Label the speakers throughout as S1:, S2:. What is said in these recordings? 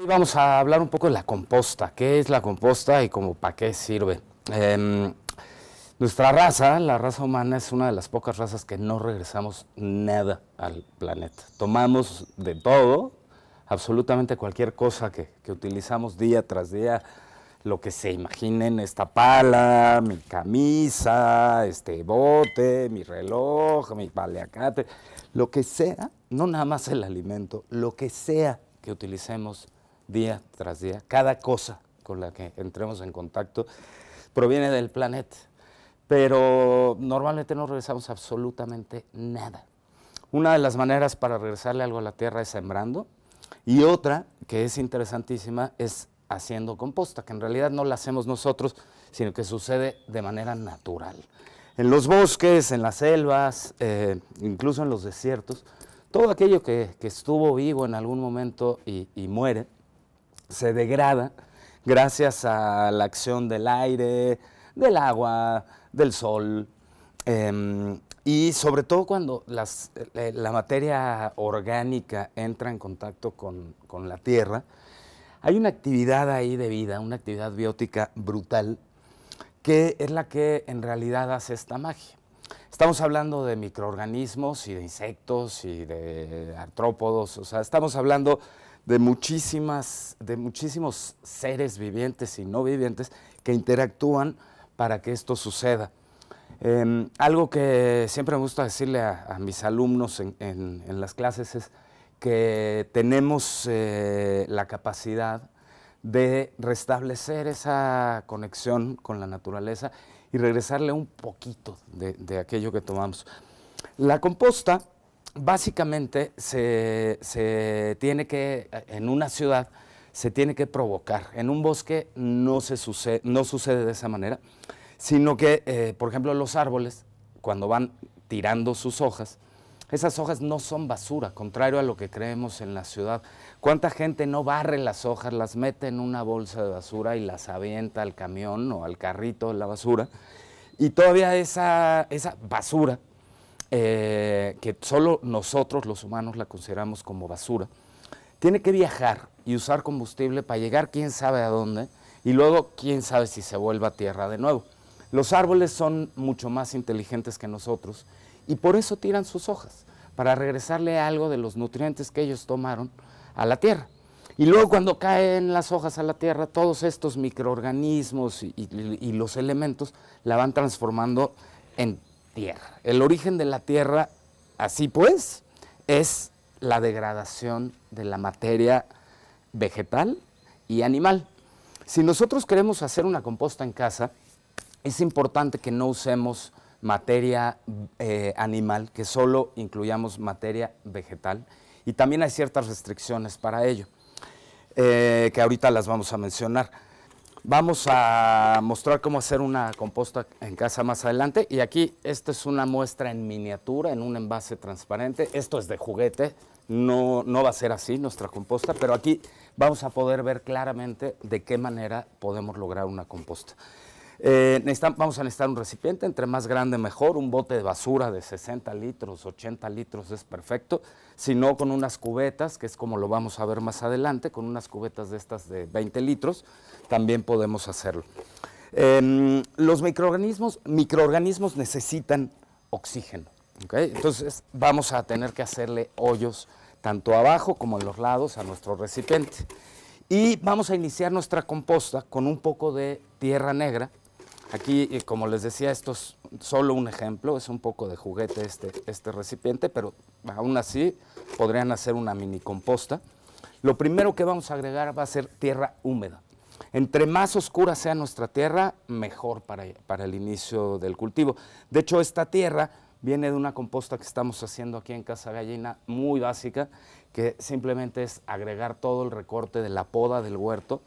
S1: Hoy vamos a hablar un poco de la composta. ¿Qué es la composta y como para qué sirve? Em, nuestra raza, la raza humana, es una de las pocas razas que no regresamos nada al planeta. Tomamos de todo, absolutamente cualquier cosa que, que utilizamos día tras día, lo que se imaginen, esta pala, mi camisa, este bote, mi reloj, mi paleacate, lo que sea, no nada más el alimento, lo que sea que utilicemos día tras día. Cada cosa con la que entremos en contacto proviene del planeta. Pero normalmente no regresamos absolutamente nada. Una de las maneras para regresarle algo a la tierra es sembrando y otra que es interesantísima es haciendo composta, que en realidad no la hacemos nosotros, sino que sucede de manera natural. En los bosques, en las selvas, eh, incluso en los desiertos, todo aquello que, estuvo vivo en algún momento y muere, se degrada gracias a la acción del aire, del agua, del sol, em, y sobre todo cuando las, eh, la materia orgánica entra en contacto con, con, la tierra, hay una actividad ahí de vida, una actividad biótica brutal, que es la que en realidad hace esta magia. Estamos hablando de microorganismos y de insectos y de artrópodos, o sea, estamos hablando de, muchísimas, de muchísimos seres vivientes y no vivientes que interactúan para que esto suceda. Em, algo que siempre me gusta decirle a, mis alumnos en, las clases es que tenemos eh, la capacidad de restablecer esa conexión con la naturaleza y regresarle un poquito de, de aquello que tomamos. La composta básicamente se, tiene que, en una ciudad, se tiene que provocar. En un bosque no, se sucede, no sucede de esa manera, sino que, eh, por ejemplo, los árboles, cuando van tirando sus hojas, esas hojas no son basura, contrario a lo que creemos en la ciudad. ¿Cuánta gente no barre las hojas, las mete en una bolsa de basura y las avienta al camión o al carrito de la basura? Y todavía esa basura eh, que solo nosotros los humanos la consideramos como basura, tiene que viajar y usar combustible para llegar quién sabe a dónde y luego quién sabe si se vuelva a tierra de nuevo. Los árboles son mucho más inteligentes que nosotros y por eso tiran sus hojas, para regresarle algo de los nutrientes que ellos tomaron a la tierra. Y luego cuando caen las hojas a la tierra, todos estos microorganismos y los elementos la van transformando en tierra. El origen de la tierra, así pues, es la degradación de la materia vegetal y animal. Si nosotros queremos hacer una composta en casa, es importante que no usemos materia eh, animal, que solo incluyamos materia vegetal y también hay ciertas restricciones para ello, eh, que ahorita las vamos a mencionar. Vamos a mostrar cómo hacer una composta en casa más adelante. Y aquí, esta es una muestra en miniatura, en un envase transparente. Esto es de juguete, no, va a ser así nuestra composta, pero aquí vamos a poder ver claramente de qué manera podemos lograr una composta. Eh, vamos a necesitar un recipiente, entre más grande mejor, un bote de basura de 60 litros, 80 litros es perfecto, sino con unas cubetas, que es como lo vamos a ver más adelante, con unas cubetas de estas de 20 litros, también podemos hacerlo. Em, los microorganismos, microorganismos necesitan oxígeno, entonces vamos a tener que hacerle hoyos tanto abajo como en los lados a nuestro recipiente. Y vamos a iniciar nuestra composta con un poco de tierra negra, Aquí, eh, como les decía, esto es solo un ejemplo, es un poco de juguete este, este, recipiente, pero aún así podrían hacer una mini composta. Lo primero que vamos a agregar va a ser tierra húmeda. Entre más oscura sea nuestra tierra, mejor para, para el inicio del cultivo. De hecho, esta tierra viene de una composta que estamos haciendo aquí en Casa Gallina, muy básica, que simplemente es agregar todo el recorte de la poda del huerto,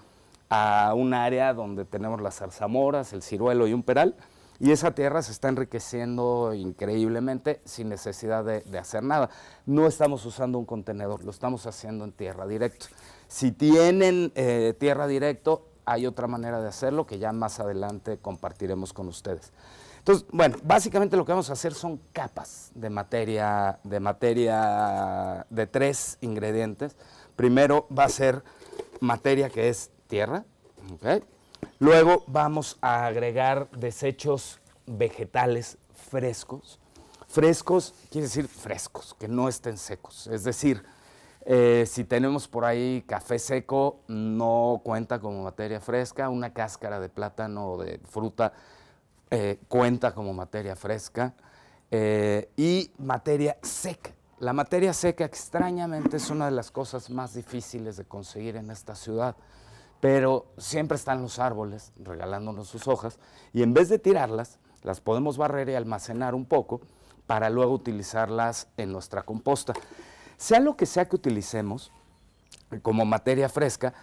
S1: a un área donde tenemos las zarzamoras, el ciruelo y un peral, y esa tierra se está enriqueciendo increíblemente sin necesidad de, hacer nada. No estamos usando un contenedor, lo estamos haciendo en tierra directa. Si tienen eh, tierra directo, hay otra manera de hacerlo que ya más adelante compartiremos con ustedes. Entonces, bueno, básicamente lo que vamos a hacer son capas de materia, de materia de tres ingredientes. Primero va a ser materia que es tierra. Luego vamos a agregar desechos vegetales frescos. Frescos quiere decir frescos, que no estén secos. Es decir, eh, si tenemos por ahí café seco, no cuenta como materia fresca. Una cáscara de plátano o de fruta eh, cuenta como materia fresca. Eh, y materia seca. La materia seca, extrañamente, es una de las cosas más difíciles de conseguir en esta ciudad pero siempre están los árboles regalándonos sus hojas y en vez de tirarlas, las podemos barrer y almacenar un poco para luego utilizarlas en nuestra composta. Sea lo que sea que utilicemos como materia fresca,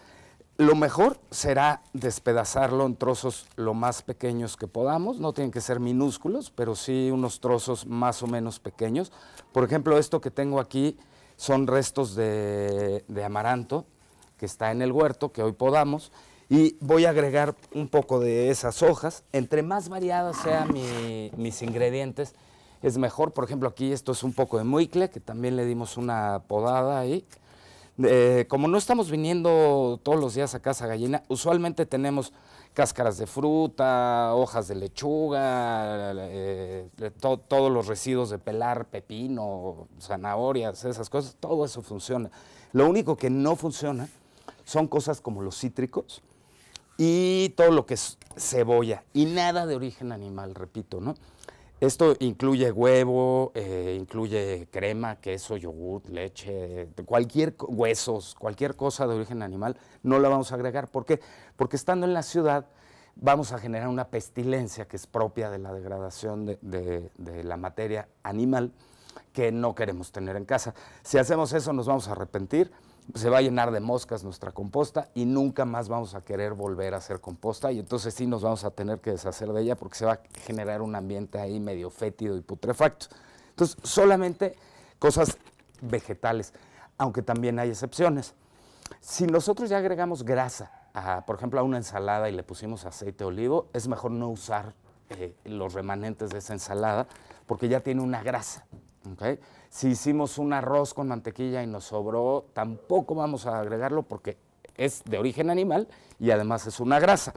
S1: lo mejor será despedazarlo en trozos lo más pequeños que podamos, no tienen que ser minúsculos, pero sí unos trozos más o menos pequeños. Por ejemplo, esto que tengo aquí son restos de, de amaranto que está en el huerto, que hoy podamos, y voy a agregar un poco de esas hojas. Entre más variadas sean mis ingredientes, es mejor. Por ejemplo, aquí esto es un poco de muicle, que también le dimos una podada ahí. Eh, como no estamos viniendo todos los días a casa gallina, usualmente tenemos cáscaras de fruta, hojas de lechuga, eh, eh, todos los residuos de pelar, pepino, zanahorias, esas cosas, todo eso funciona. Lo único que no funciona son cosas como los cítricos y todo lo que es cebolla y nada de origen animal, repito, ¿no? Esto incluye huevo, eh, incluye crema, queso, yogur, leche, cualquier huesos, cualquier cosa de origen animal, no la vamos a agregar. ¿Por qué? Porque estando en la ciudad vamos a generar una pestilencia que es propia de la degradación de la materia animal que no queremos tener en casa. Si hacemos eso nos vamos a arrepentir se va a llenar de moscas nuestra composta y nunca más vamos a querer volver a hacer composta y entonces sí nos vamos a tener que deshacer de ella porque se va a generar un ambiente ahí medio fétido y putrefacto. Entonces, solamente cosas vegetales, aunque también hay excepciones. Si nosotros ya agregamos grasa, por ejemplo, a una ensalada y le pusimos aceite de olivo, es mejor no usar eh, los remanentes de esa ensalada porque ya tiene una grasa. Si hicimos un arroz con mantequilla y nos sobró, tampoco vamos a agregarlo porque es de origen animal y además es una grasa.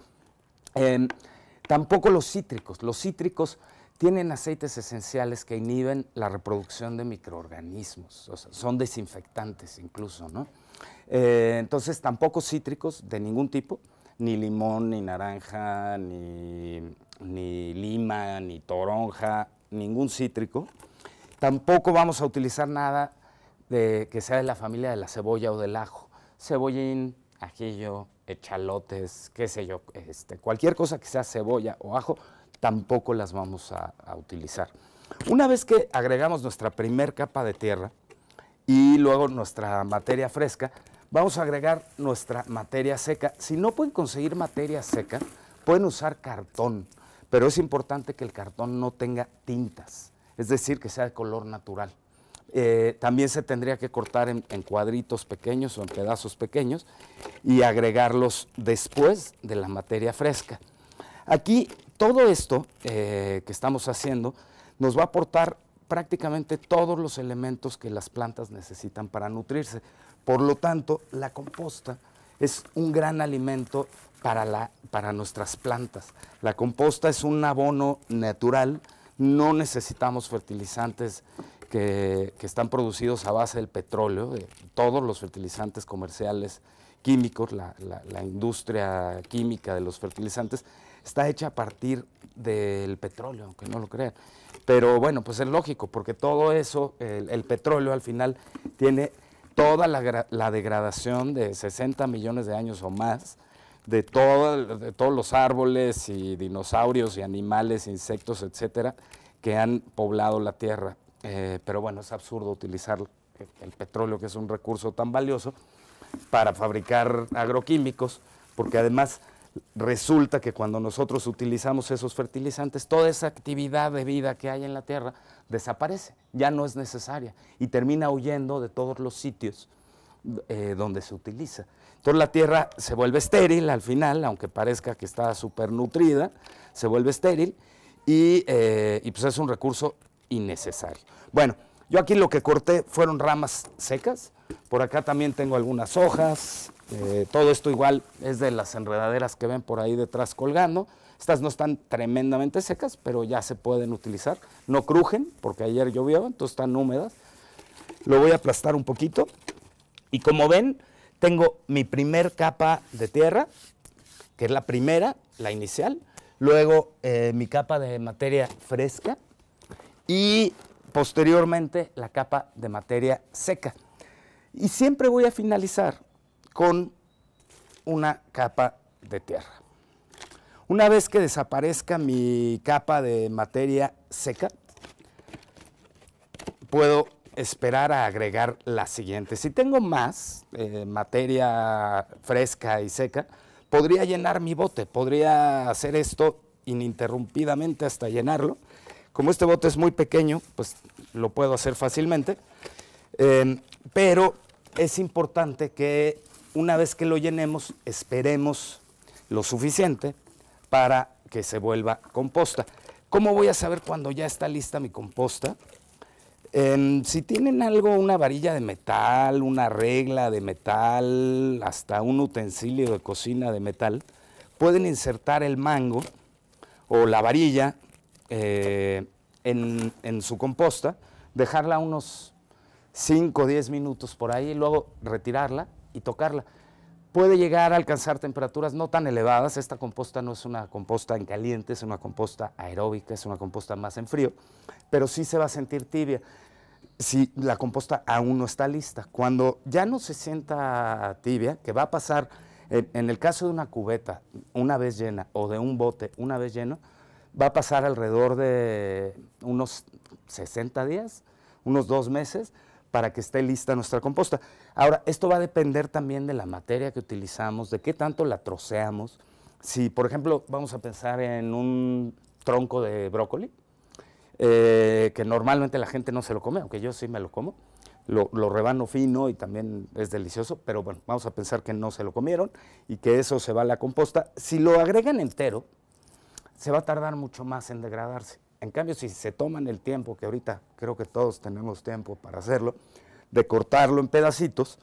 S1: tampoco los cítricos. Los cítricos tienen aceites esenciales que inhiben la reproducción de microorganismos, son desinfectantes incluso, eh, entonces, tampoco cítricos de ningún tipo, ni limón, ni naranja, ni lima, ni toronja, ningún cítrico. Tampoco vamos a utilizar nada de, que sea de la familia de la cebolla o del ajo. Cebollín, ajillo, echalotes, qué sé yo, este, cualquier cosa que sea cebolla o ajo, tampoco las vamos a, a utilizar. Una vez que agregamos nuestra primer capa de tierra y luego nuestra materia fresca, vamos a agregar nuestra materia seca. Si no pueden conseguir materia seca, pueden usar cartón, pero es importante que el cartón no tenga tintas es decir, que sea de color natural. Eh, también se tendría que cortar en, cuadritos pequeños o en pedazos pequeños y agregarlos después de la materia fresca. Aquí todo esto eh, que estamos haciendo nos va a aportar prácticamente todos los elementos que las plantas necesitan para nutrirse. Por lo tanto, la composta es un gran alimento para, la, para nuestras plantas. La composta es un abono natural no necesitamos fertilizantes que, están producidos a base del petróleo, todos los fertilizantes comerciales químicos, la, industria química de los fertilizantes está hecha a partir del petróleo, aunque no lo crean. Pero bueno, pues es lógico, porque todo eso, el, petróleo al final tiene toda la, la, degradación de 60 millones de años o más de, todos los árboles y dinosaurios y animales, insectos, etcétera, que han poblado la Tierra. Eh, pero bueno, es absurdo utilizar el petróleo, que es un recurso tan valioso, para fabricar agroquímicos, porque además resulta que cuando nosotros utilizamos esos fertilizantes, toda esa actividad de vida que hay en la tierra desaparece, ya no es necesaria y termina huyendo de todos los sitios eh, donde se utiliza. Entonces la tierra se vuelve estéril al final, aunque parezca que está súper nutrida, se vuelve estéril eh, y, pues es un recurso innecesario. Bueno, yo aquí lo que corté fueron ramas secas, por acá también tengo algunas hojas, eh, todo esto igual es de las enredaderas que ven por ahí detrás colgando. Estas no están tremendamente secas, pero ya se pueden utilizar. No crujen, porque ayer llovió, entonces están húmedas. Lo voy a aplastar un poquito y como ven, tengo mi primer capa de tierra, que es la primera, la inicial, luego eh, mi capa de materia fresca y posteriormente la capa de materia seca. Y siempre voy a finalizar con una capa de tierra. Una vez que desaparezca mi capa de materia seca, puedo esperar a agregar la siguiente, Si tengo más eh, materia fresca y seca, podría llenar mi bote, podría hacer esto ininterrumpidamente hasta llenarlo. Como este bote es muy pequeño, pues lo puedo hacer fácilmente, em, pero es importante que una vez que lo llenemos, esperemos lo suficiente para que se vuelva composta. ¿Cómo voy a saber cuando ya está lista mi composta? si tienen algo, una varilla de metal, una regla de metal, hasta un utensilio de cocina de metal, pueden insertar el mango o la varilla eh, en, en, su composta, dejarla unos 5 o 10 minutos por ahí y luego retirarla y tocarla puede llegar a alcanzar temperaturas no tan elevadas. Esta composta no es una composta en caliente, es una composta aeróbica, es una composta más en frío, pero sí se va a sentir tibia si la composta aún no está lista. Cuando ya no se sienta tibia, que va a pasar, en, el caso de una cubeta, una vez llena, o de un bote, una vez lleno, va a pasar alrededor de unos 60 días, unos dos meses, para que esté lista nuestra composta. Ahora, esto va a depender también de la materia que utilizamos, de qué tanto la troceamos. Si, por ejemplo, vamos a pensar en un tronco de brócoli, eh, que normalmente la gente no se lo come, aunque yo sí me lo como, lo, lo, rebano fino y también es delicioso, pero bueno, vamos a pensar que no se lo comieron y que eso se va a la composta. Si lo agregan entero, se va a tardar mucho más en degradarse. En cambio, si se toman el tiempo, que ahorita creo que todos tenemos tiempo para hacerlo, de cortarlo en pedacitos,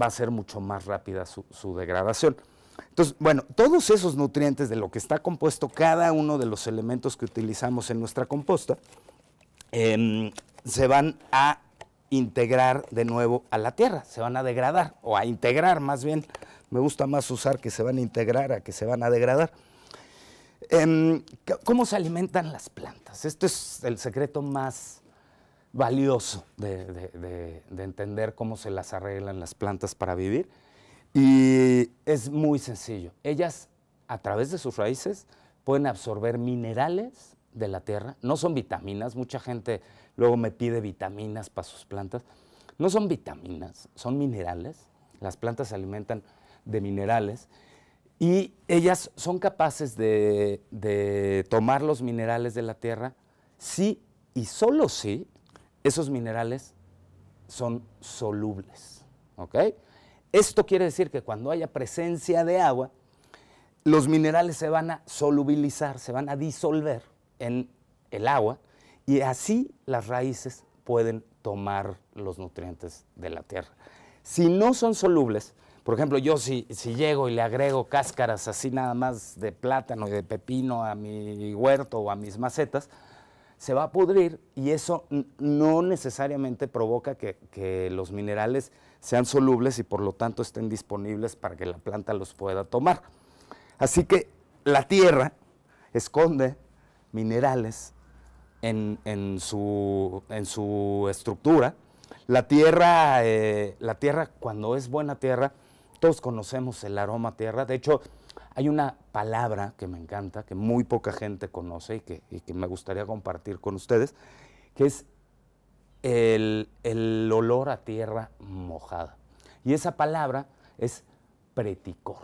S1: va a ser mucho más rápida su, degradación. Entonces, bueno, todos esos nutrientes de lo que está compuesto cada uno de los elementos que utilizamos en nuestra composta em, se van a integrar de nuevo a la tierra, se van a degradar o a integrar más bien. Me gusta más usar que se van a integrar a que se van a degradar. Em, ¿Cómo se alimentan las plantas? Esto es el secreto más valioso de, entender cómo se las arreglan las plantas para vivir. Y es muy sencillo. Ellas, a través de sus raíces, pueden absorber minerales de la tierra. No son vitaminas. Mucha gente luego me pide vitaminas para sus plantas. No son vitaminas, son minerales. Las plantas se alimentan de minerales. Y ellas son capaces de, tomar los minerales de la tierra sí y solo sí esos minerales son solubles. Esto quiere decir que cuando haya presencia de agua, los minerales se van a solubilizar, se van a disolver en el agua y así las raíces pueden tomar los nutrientes de la tierra. Si no son solubles, por ejemplo, yo si, si, llego y le agrego cáscaras así nada más de plátano y de pepino a mi huerto o a mis macetas, se va a pudrir y eso no necesariamente provoca que, los minerales sean solubles y por lo tanto estén disponibles para que la planta los pueda tomar. Así que la tierra esconde minerales en, su, estructura. La tierra, eh, la tierra, cuando es buena tierra, todos conocemos el aroma tierra. De hecho, hay una palabra que me encanta, que muy poca gente conoce y que, me gustaría compartir con ustedes, que es el, olor a tierra mojada. Y esa palabra es preticor.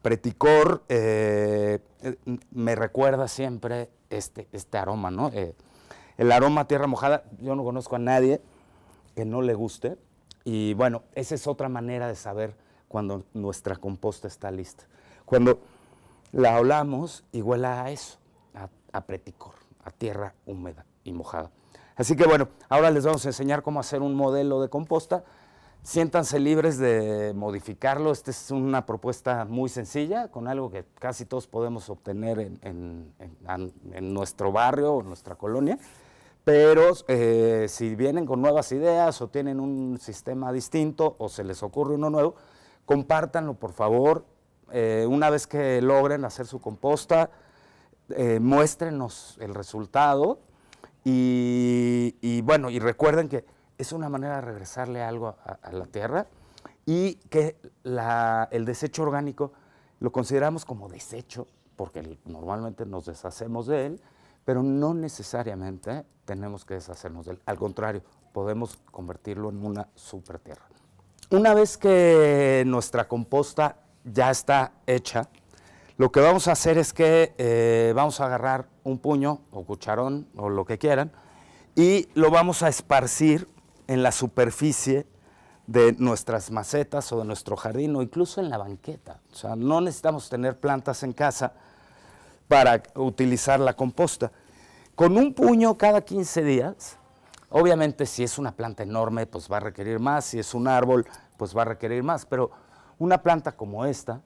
S1: Preticor eh, eh, me recuerda siempre este, este aroma, ¿no? Eh, el aroma a tierra mojada, yo no conozco a nadie que no le guste. Y bueno, esa es otra manera de saber cuando nuestra composta está lista. Cuando la hablamos, iguala a eso, a, preticor, a tierra húmeda y mojada. Así que bueno, ahora les vamos a enseñar cómo hacer un modelo de composta. Siéntanse libres de modificarlo. Esta es una propuesta muy sencilla, con algo que casi todos podemos obtener en, nuestro barrio o en nuestra colonia. Pero eh, si vienen con nuevas ideas o tienen un sistema distinto o se les ocurre uno nuevo, compártanlo por favor. Eh, una vez que logren hacer su composta, eh, muéstrenos el resultado y, bueno, y recuerden que es una manera de regresarle algo a, la tierra y que el desecho orgánico lo consideramos como desecho, porque normalmente nos deshacemos de él, pero no necesariamente tenemos que deshacernos de él. Al contrario, podemos convertirlo en una super tierra. Una vez que nuestra composta ya está hecha, lo que vamos a hacer es que eh, vamos a agarrar un puño o cucharón o lo que quieran y lo vamos a esparcir en la superficie de nuestras macetas o de nuestro jardín o incluso en la banqueta. O sea, no necesitamos tener plantas en casa para utilizar la composta. Con un puño cada 15 días Obviamente si es una planta enorme, pues va a requerir más, si es un árbol, pues va a requerir más, pero una planta como esta,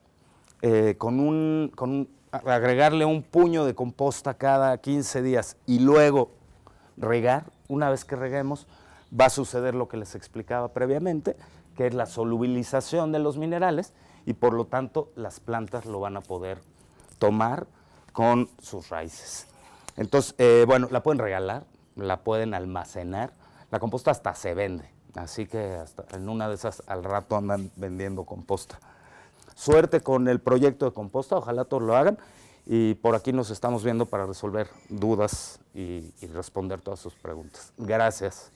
S1: eh, con un, agregarle un puño de composta cada 15 días y luego regar, una vez que reguemos, va a suceder lo que les explicaba previamente, que es la solubilización de los minerales y por lo tanto las plantas lo van a poder tomar con sus raíces. Entonces, eh, bueno, la pueden regalar, la pueden almacenar. La composta hasta se vende, así que hasta en una de esas al rato andan vendiendo composta. Suerte con el proyecto de composta, ojalá todos lo hagan y por aquí nos estamos viendo para resolver dudas y, y responder todas sus preguntas. Gracias.